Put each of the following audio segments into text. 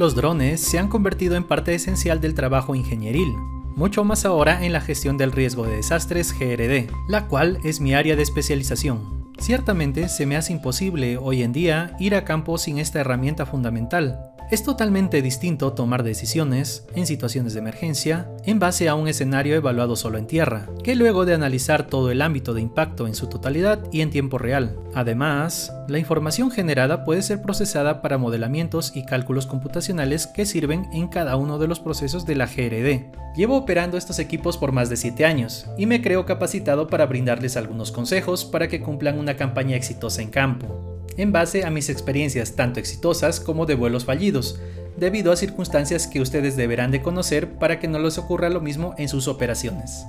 Los drones se han convertido en parte esencial del trabajo ingenieril, mucho más ahora en la gestión del riesgo de desastres GRD, la cual es mi área de especialización. Ciertamente se me hace imposible hoy en día ir a campo sin esta herramienta fundamental, es totalmente distinto tomar decisiones en situaciones de emergencia en base a un escenario evaluado solo en tierra, que luego de analizar todo el ámbito de impacto en su totalidad y en tiempo real. Además, la información generada puede ser procesada para modelamientos y cálculos computacionales que sirven en cada uno de los procesos de la GRD. Llevo operando estos equipos por más de 7 años y me creo capacitado para brindarles algunos consejos para que cumplan una campaña exitosa en campo en base a mis experiencias tanto exitosas como de vuelos fallidos, debido a circunstancias que ustedes deberán de conocer para que no les ocurra lo mismo en sus operaciones.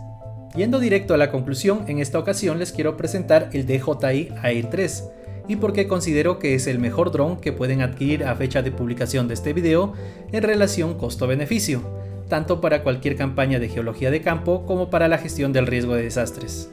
Yendo directo a la conclusión, en esta ocasión les quiero presentar el DJI Air 3 y porque considero que es el mejor dron que pueden adquirir a fecha de publicación de este video en relación costo-beneficio, tanto para cualquier campaña de geología de campo como para la gestión del riesgo de desastres.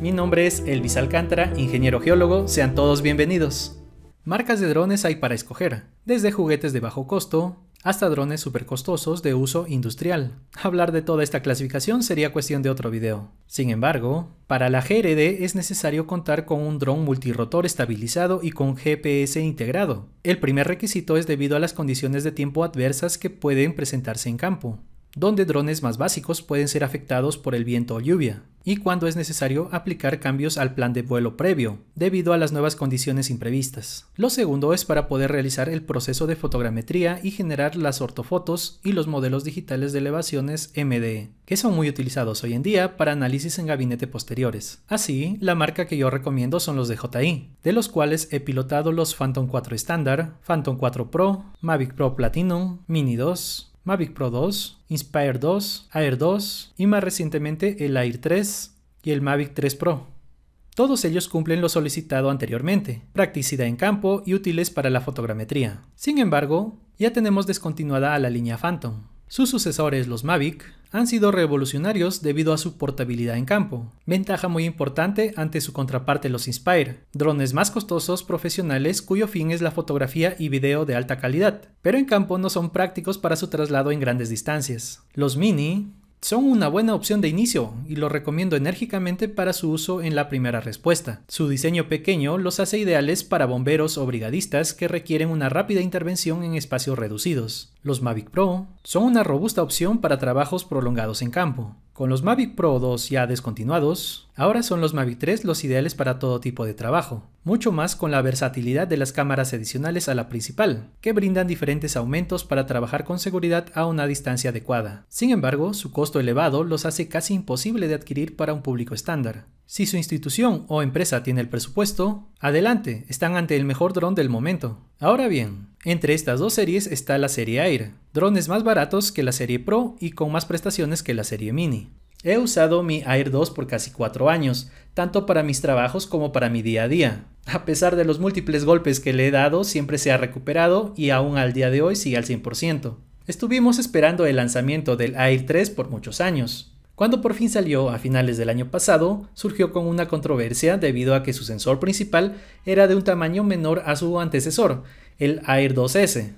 Mi nombre es Elvis Alcántara, ingeniero geólogo, sean todos bienvenidos. Marcas de drones hay para escoger, desde juguetes de bajo costo hasta drones supercostosos de uso industrial. Hablar de toda esta clasificación sería cuestión de otro video. Sin embargo, para la GRD es necesario contar con un dron multirotor estabilizado y con GPS integrado. El primer requisito es debido a las condiciones de tiempo adversas que pueden presentarse en campo donde drones más básicos pueden ser afectados por el viento o lluvia, y cuando es necesario aplicar cambios al plan de vuelo previo, debido a las nuevas condiciones imprevistas. Lo segundo es para poder realizar el proceso de fotogrametría y generar las ortofotos y los modelos digitales de elevaciones MDE, que son muy utilizados hoy en día para análisis en gabinete posteriores. Así, la marca que yo recomiendo son los de JI, de los cuales he pilotado los Phantom 4 estándar, Phantom 4 Pro, Mavic Pro Platinum, Mini 2, Mavic Pro 2, Inspire 2, Air 2 y más recientemente el Air 3 y el Mavic 3 Pro. Todos ellos cumplen lo solicitado anteriormente, practicidad en campo y útiles para la fotogrametría. Sin embargo, ya tenemos descontinuada a la línea Phantom. Sus sucesores, los Mavic, han sido revolucionarios debido a su portabilidad en campo, ventaja muy importante ante su contraparte los Inspire, drones más costosos profesionales cuyo fin es la fotografía y video de alta calidad, pero en campo no son prácticos para su traslado en grandes distancias. Los Mini, son una buena opción de inicio y lo recomiendo enérgicamente para su uso en la primera respuesta. Su diseño pequeño los hace ideales para bomberos o brigadistas que requieren una rápida intervención en espacios reducidos. Los Mavic Pro son una robusta opción para trabajos prolongados en campo. Con los Mavic Pro 2 ya descontinuados, ahora son los Mavic 3 los ideales para todo tipo de trabajo, mucho más con la versatilidad de las cámaras adicionales a la principal, que brindan diferentes aumentos para trabajar con seguridad a una distancia adecuada. Sin embargo, su costo elevado los hace casi imposible de adquirir para un público estándar. Si su institución o empresa tiene el presupuesto, adelante, están ante el mejor dron del momento. Ahora bien, entre estas dos series está la serie Air, drones más baratos que la serie Pro y con más prestaciones que la serie Mini. He usado mi Air 2 por casi 4 años, tanto para mis trabajos como para mi día a día. A pesar de los múltiples golpes que le he dado, siempre se ha recuperado y aún al día de hoy sigue al 100%. Estuvimos esperando el lanzamiento del Air 3 por muchos años, cuando por fin salió a finales del año pasado, surgió con una controversia debido a que su sensor principal era de un tamaño menor a su antecesor, el Air 2S.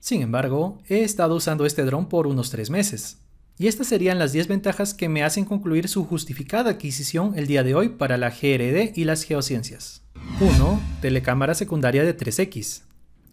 Sin embargo, he estado usando este dron por unos 3 meses. Y estas serían las 10 ventajas que me hacen concluir su justificada adquisición el día de hoy para la GRD y las geociencias. 1. Telecámara secundaria de 3X.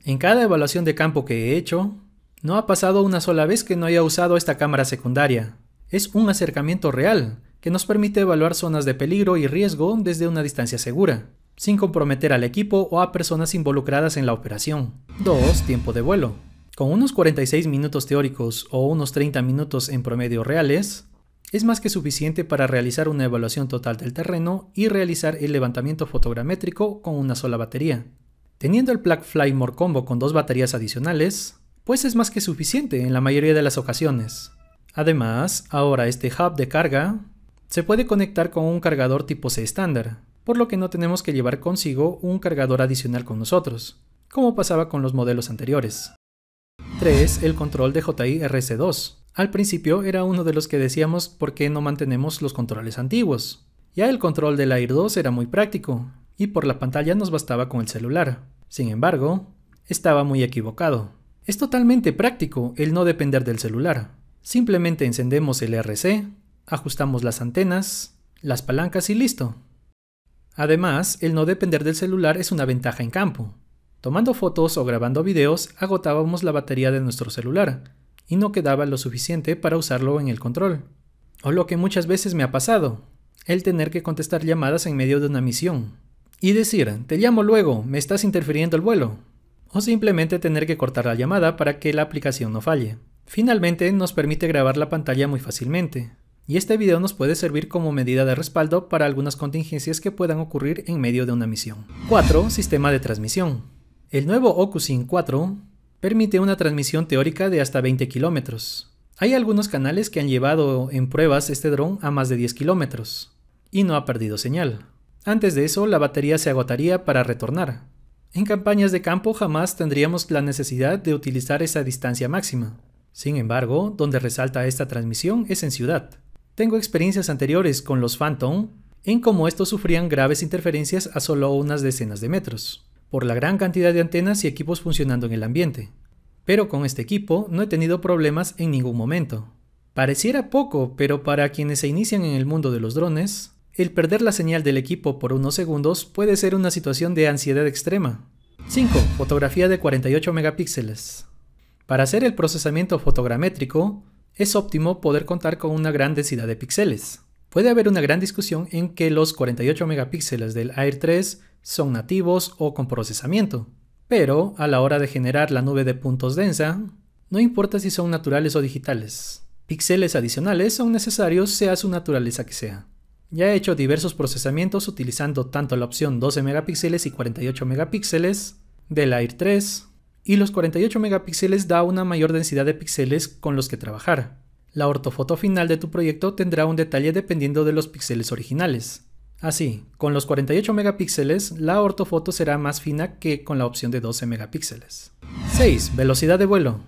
En cada evaluación de campo que he hecho, no ha pasado una sola vez que no haya usado esta cámara secundaria, es un acercamiento real que nos permite evaluar zonas de peligro y riesgo desde una distancia segura, sin comprometer al equipo o a personas involucradas en la operación. 2. Tiempo de vuelo. Con unos 46 minutos teóricos o unos 30 minutos en promedio reales, es más que suficiente para realizar una evaluación total del terreno y realizar el levantamiento fotogramétrico con una sola batería. Teniendo el Fly More Combo con dos baterías adicionales, pues es más que suficiente en la mayoría de las ocasiones. Además, ahora este hub de carga se puede conectar con un cargador tipo C estándar, por lo que no tenemos que llevar consigo un cargador adicional con nosotros, como pasaba con los modelos anteriores. 3. El control de jirc 2 Al principio era uno de los que decíamos por qué no mantenemos los controles antiguos. Ya el control del Air 2 era muy práctico, y por la pantalla nos bastaba con el celular. Sin embargo, estaba muy equivocado. Es totalmente práctico el no depender del celular, Simplemente encendemos el RC, ajustamos las antenas, las palancas y listo. Además, el no depender del celular es una ventaja en campo. Tomando fotos o grabando videos agotábamos la batería de nuestro celular y no quedaba lo suficiente para usarlo en el control. O lo que muchas veces me ha pasado, el tener que contestar llamadas en medio de una misión. Y decir, te llamo luego, me estás interfiriendo el vuelo. O simplemente tener que cortar la llamada para que la aplicación no falle. Finalmente nos permite grabar la pantalla muy fácilmente, y este video nos puede servir como medida de respaldo para algunas contingencias que puedan ocurrir en medio de una misión. 4. Sistema de transmisión. El nuevo OcuSync 4 permite una transmisión teórica de hasta 20 kilómetros. Hay algunos canales que han llevado en pruebas este dron a más de 10 kilómetros y no ha perdido señal. Antes de eso, la batería se agotaría para retornar. En campañas de campo jamás tendríamos la necesidad de utilizar esa distancia máxima, sin embargo, donde resalta esta transmisión es en ciudad. Tengo experiencias anteriores con los Phantom en cómo estos sufrían graves interferencias a solo unas decenas de metros, por la gran cantidad de antenas y equipos funcionando en el ambiente. Pero con este equipo no he tenido problemas en ningún momento. Pareciera poco, pero para quienes se inician en el mundo de los drones, el perder la señal del equipo por unos segundos puede ser una situación de ansiedad extrema. 5. Fotografía de 48 megapíxeles. Para hacer el procesamiento fotogramétrico, es óptimo poder contar con una gran densidad de píxeles. Puede haber una gran discusión en que los 48 megapíxeles del Air 3 son nativos o con procesamiento, pero a la hora de generar la nube de puntos densa, no importa si son naturales o digitales. Píxeles adicionales son necesarios sea su naturaleza que sea. Ya he hecho diversos procesamientos utilizando tanto la opción 12 megapíxeles y 48 megapíxeles del Air 3 y los 48 megapíxeles da una mayor densidad de píxeles con los que trabajar. La ortofoto final de tu proyecto tendrá un detalle dependiendo de los píxeles originales. Así, con los 48 megapíxeles, la ortofoto será más fina que con la opción de 12 megapíxeles. 6. Velocidad de vuelo.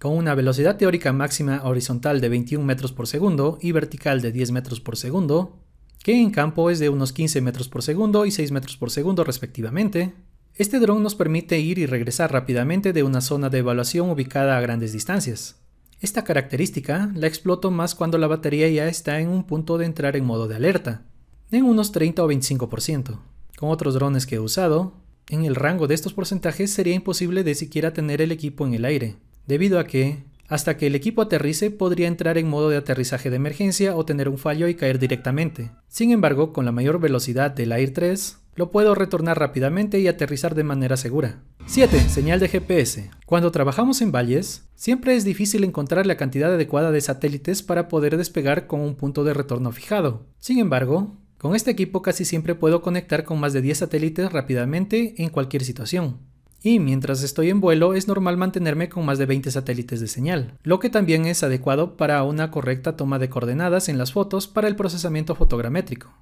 Con una velocidad teórica máxima horizontal de 21 metros por segundo y vertical de 10 metros por segundo, que en campo es de unos 15 metros por segundo y 6 metros por segundo respectivamente, este dron nos permite ir y regresar rápidamente de una zona de evaluación ubicada a grandes distancias. Esta característica la exploto más cuando la batería ya está en un punto de entrar en modo de alerta, en unos 30 o 25%. Con otros drones que he usado, en el rango de estos porcentajes sería imposible de siquiera tener el equipo en el aire, debido a que, hasta que el equipo aterrice, podría entrar en modo de aterrizaje de emergencia o tener un fallo y caer directamente. Sin embargo, con la mayor velocidad del Air 3, lo puedo retornar rápidamente y aterrizar de manera segura. 7. Señal de GPS. Cuando trabajamos en valles, siempre es difícil encontrar la cantidad adecuada de satélites para poder despegar con un punto de retorno fijado. Sin embargo, con este equipo casi siempre puedo conectar con más de 10 satélites rápidamente en cualquier situación. Y mientras estoy en vuelo es normal mantenerme con más de 20 satélites de señal, lo que también es adecuado para una correcta toma de coordenadas en las fotos para el procesamiento fotogramétrico.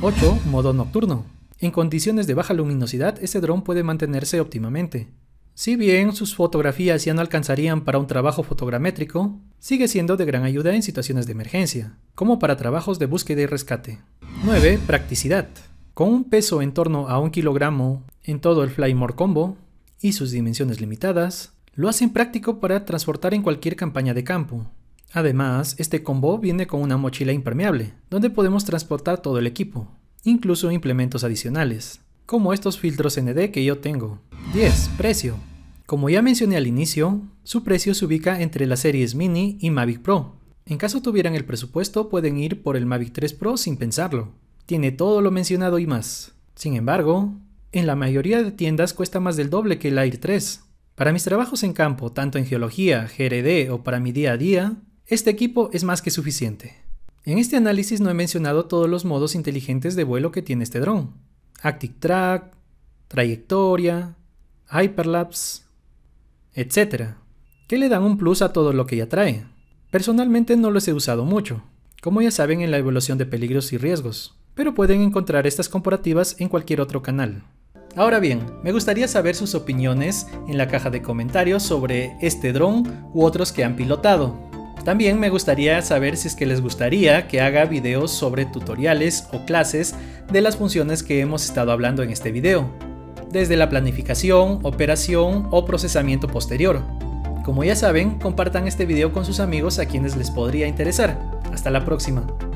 8. Modo nocturno. En condiciones de baja luminosidad, este dron puede mantenerse óptimamente. Si bien sus fotografías ya no alcanzarían para un trabajo fotogramétrico, sigue siendo de gran ayuda en situaciones de emergencia, como para trabajos de búsqueda y rescate. 9. Practicidad. Con un peso en torno a un kilogramo en todo el Flymore Combo y sus dimensiones limitadas, lo hacen práctico para transportar en cualquier campaña de campo. Además, este combo viene con una mochila impermeable, donde podemos transportar todo el equipo, incluso implementos adicionales, como estos filtros ND que yo tengo. 10. Precio. Como ya mencioné al inicio, su precio se ubica entre las series Mini y Mavic Pro. En caso tuvieran el presupuesto, pueden ir por el Mavic 3 Pro sin pensarlo. Tiene todo lo mencionado y más. Sin embargo, en la mayoría de tiendas cuesta más del doble que el Air 3. Para mis trabajos en campo, tanto en geología, GRD o para mi día a día, este equipo es más que suficiente. En este análisis no he mencionado todos los modos inteligentes de vuelo que tiene este dron. Active Track, Trayectoria, Hyperlapse, etc. Que le dan un plus a todo lo que ya trae. Personalmente no los he usado mucho, como ya saben en la evolución de peligros y riesgos, pero pueden encontrar estas comparativas en cualquier otro canal. Ahora bien, me gustaría saber sus opiniones en la caja de comentarios sobre este dron u otros que han pilotado. También me gustaría saber si es que les gustaría que haga videos sobre tutoriales o clases de las funciones que hemos estado hablando en este video, desde la planificación, operación o procesamiento posterior. Como ya saben, compartan este video con sus amigos a quienes les podría interesar. Hasta la próxima.